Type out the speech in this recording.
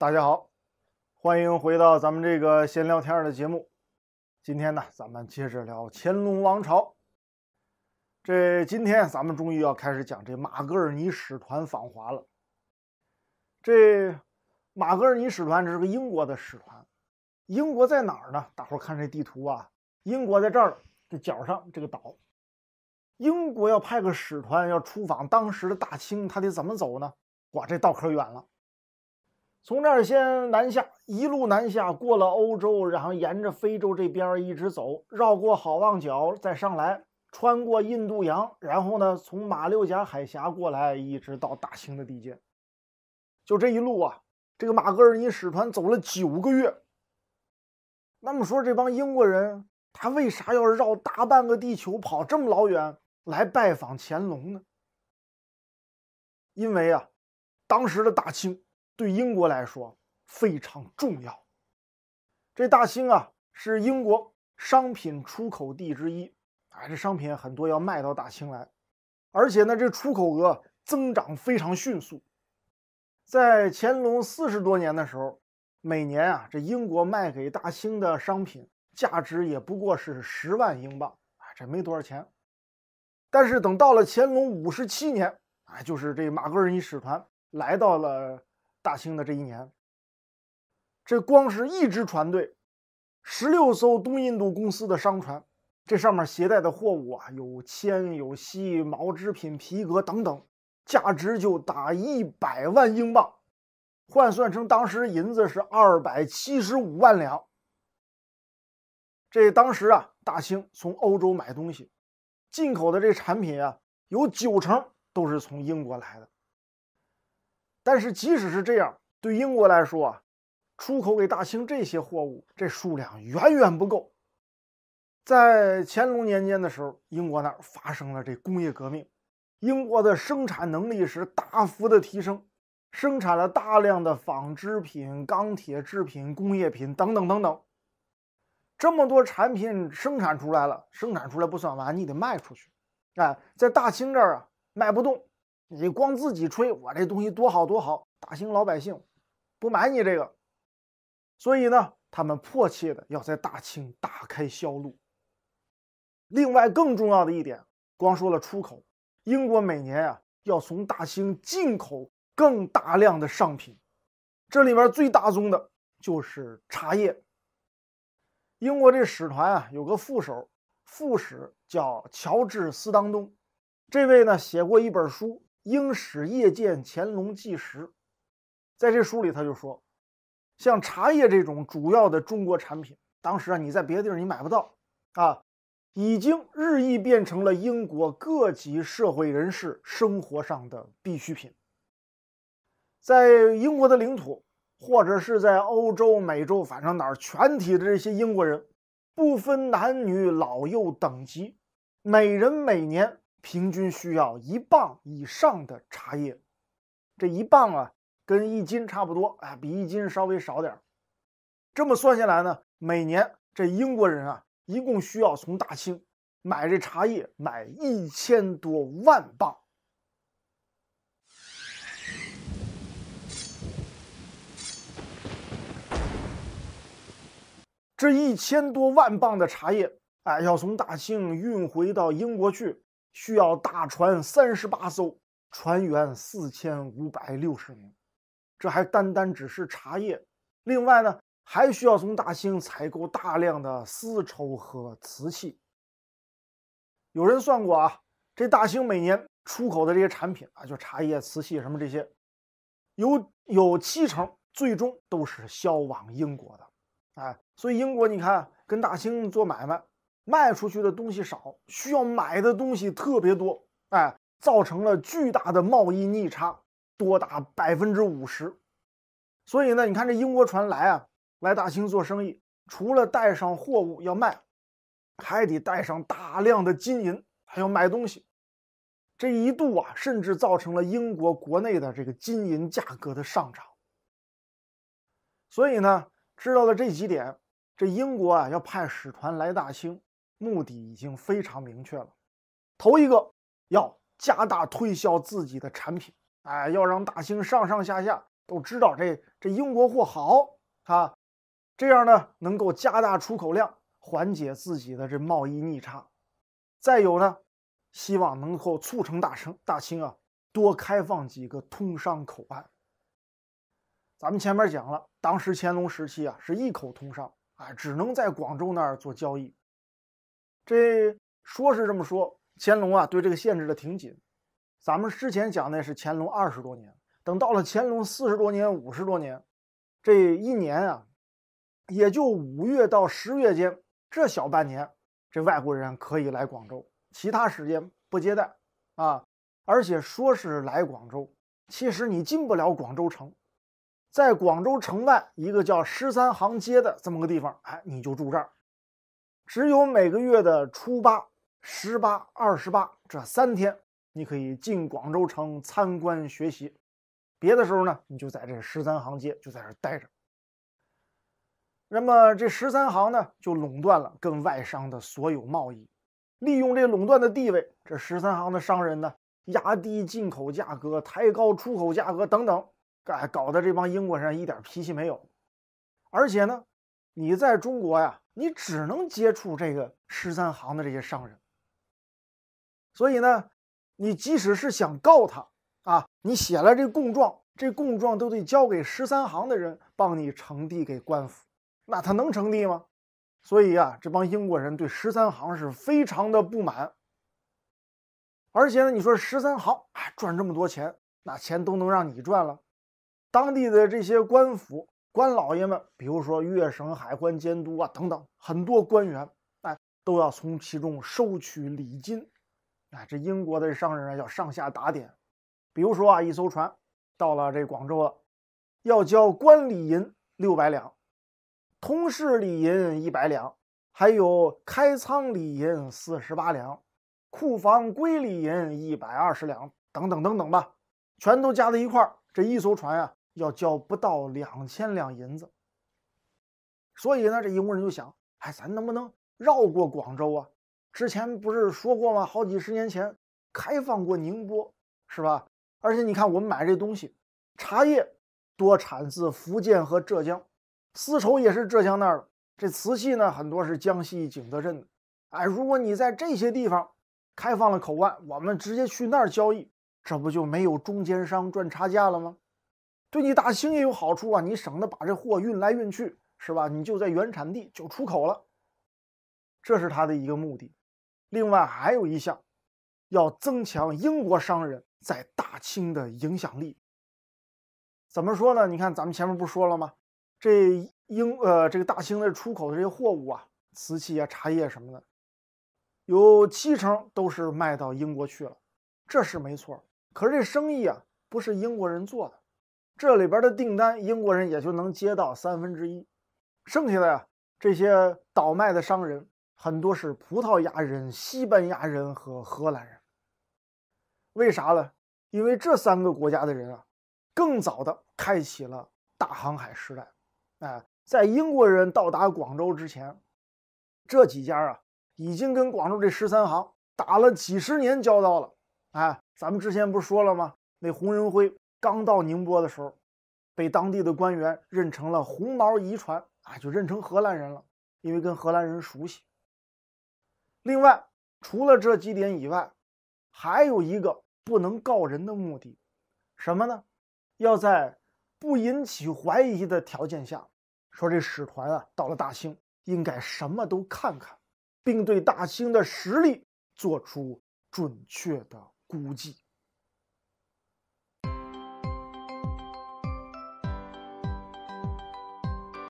大家好，欢迎回到咱们这个闲聊天的节目。今天呢，咱们接着聊乾隆王朝。这今天咱们终于要开始讲这马格尔尼使团访华了。这马格尔尼使团这是个英国的使团，英国在哪儿呢？大伙儿看这地图啊，英国在这儿这角上这个岛。英国要派个使团要出访当时的大清，他得怎么走呢？哇，这道可远了。从那儿先南下，一路南下，过了欧洲，然后沿着非洲这边一直走，绕过好望角，再上来，穿过印度洋，然后呢，从马六甲海峡过来，一直到大清的地界。就这一路啊，这个马格尔尼使团走了九个月。那么说，这帮英国人他为啥要绕大半个地球跑这么老远来拜访乾隆呢？因为啊，当时的大清。对英国来说非常重要。这大兴啊，是英国商品出口地之一。啊，这商品很多要卖到大兴来，而且呢，这出口额增长非常迅速。在乾隆四十多年的时候，每年啊，这英国卖给大兴的商品价值也不过是十万英镑。啊，这没多少钱。但是等到了乾隆五十七年，啊，就是这马格尔尼使团来到了。大清的这一年，这光是一支船队，十六艘东印度公司的商船，这上面携带的货物啊，有铅、有锡、毛织品、皮革等等，价值就达一百万英镑，换算成当时银子是二百七十五万两。这当时啊，大清从欧洲买东西，进口的这产品啊，有九成都是从英国来的。但是即使是这样，对英国来说啊，出口给大清这些货物，这数量远远不够。在乾隆年间的时候，英国那儿发生了这工业革命，英国的生产能力是大幅的提升，生产了大量的纺织品、钢铁制品、工业品等等等等。这么多产品生产出来了，生产出来不算完，你得卖出去，哎，在大清这儿啊卖不动。你光自己吹，我这东西多好多好！大清老百姓不买你这个，所以呢，他们迫切的要在大清打开销路。另外，更重要的一点，光说了出口，英国每年啊要从大清进口更大量的商品，这里面最大宗的就是茶叶。英国这使团啊有个副手、副使叫乔治·斯当东，这位呢写过一本书。英使夜见乾隆纪实，在这书里，他就说，像茶叶这种主要的中国产品，当时啊，你在别的地儿你买不到啊，已经日益变成了英国各级社会人士生活上的必需品。在英国的领土，或者是在欧洲、美洲，反正哪儿，全体的这些英国人，不分男女老幼等级，每人每年。平均需要一磅以上的茶叶，这一磅啊，跟一斤差不多，哎，比一斤稍微少点儿。这么算下来呢，每年这英国人啊，一共需要从大清买这茶叶买一千多万磅。这一千多万磅的茶叶，哎，要从大清运回到英国去。需要大船三十八艘，船员四千五百六十名。这还单单只是茶叶，另外呢，还需要从大兴采购大量的丝绸和瓷器。有人算过啊，这大兴每年出口的这些产品啊，就茶叶、瓷器什么这些，有有七成最终都是销往英国的。哎，所以英国，你看跟大兴做买卖。卖出去的东西少，需要买的东西特别多，哎，造成了巨大的贸易逆差，多达百分之五十。所以呢，你看这英国船来啊，来大清做生意，除了带上货物要卖，还得带上大量的金银，还要买东西。这一度啊，甚至造成了英国国内的这个金银价格的上涨。所以呢，知道了这几点，这英国啊要派使团来大清。目的已经非常明确了，头一个要加大推销自己的产品，哎，要让大清上上下下都知道这这英国货好，啊，这样呢能够加大出口量，缓解自己的这贸易逆差。再有呢，希望能够促成大清大清啊多开放几个通商口岸。咱们前面讲了，当时乾隆时期啊是一口通商，啊，只能在广州那儿做交易。这说是这么说，乾隆啊对这个限制的挺紧。咱们之前讲那是乾隆二十多年，等到了乾隆四十多年、五十多年，这一年啊，也就五月到十月间这小半年，这外国人可以来广州，其他时间不接待啊。而且说是来广州，其实你进不了广州城，在广州城外一个叫十三行街的这么个地方，哎，你就住这儿。只有每个月的初八、十八、二十八这三天，你可以进广州城参观学习；别的时候呢，你就在这十三行街就在这待着。那么这十三行呢，就垄断了跟外商的所有贸易，利用这垄断的地位，这十三行的商人呢，压低进口价格，抬高出口价格等等，哎，搞得这帮英国人一点脾气没有。而且呢，你在中国呀。你只能接触这个十三行的这些商人，所以呢，你即使是想告他啊，你写了这供状，这供状都得交给十三行的人帮你呈递给官府，那他能呈递吗？所以啊，这帮英国人对十三行是非常的不满。而且呢，你说十三行哎赚这么多钱，那钱都能让你赚了，当地的这些官府。官老爷们，比如说粤省海关监督啊等等，很多官员哎都要从其中收取礼金，哎，这英国的商人啊要上下打点，比如说啊，一艘船到了这广州了，要交官礼银六百两，通事礼银一百两，还有开仓礼银四十八两，库房归礼银一百二十两，等等等等吧，全都加在一块儿，这一艘船呀。要交不到两千两银子，所以呢，这一国人就想，哎，咱能不能绕过广州啊？之前不是说过吗？好几十年前开放过宁波，是吧？而且你看，我们买这东西，茶叶多产自福建和浙江，丝绸也是浙江那儿的。这瓷器呢，很多是江西景德镇的。哎，如果你在这些地方开放了口岸，我们直接去那儿交易，这不就没有中间商赚差价了吗？对你大清也有好处啊，你省得把这货运来运去，是吧？你就在原产地就出口了，这是他的一个目的。另外还有一项，要增强英国商人在大清的影响力。怎么说呢？你看咱们前面不说了吗？这英呃这个大清的出口的这些货物啊，瓷器啊、茶叶什么的，有七成都是卖到英国去了，这是没错。可是这生意啊，不是英国人做的。这里边的订单，英国人也就能接到三分之一，剩下的呀，这些倒卖的商人很多是葡萄牙人、西班牙人和荷兰人。为啥呢？因为这三个国家的人啊，更早的开启了大航海时代。哎，在英国人到达广州之前，这几家啊，已经跟广州这十三行打了几十年交道了。哎，咱们之前不是说了吗？那洪仁辉刚到宁波的时候，被当地的官员认成了红毛遗传啊，就认成荷兰人了，因为跟荷兰人熟悉。另外，除了这几点以外，还有一个不能告人的目的，什么呢？要在不引起怀疑的条件下，说这使团啊到了大清，应该什么都看看，并对大清的实力做出准确的估计。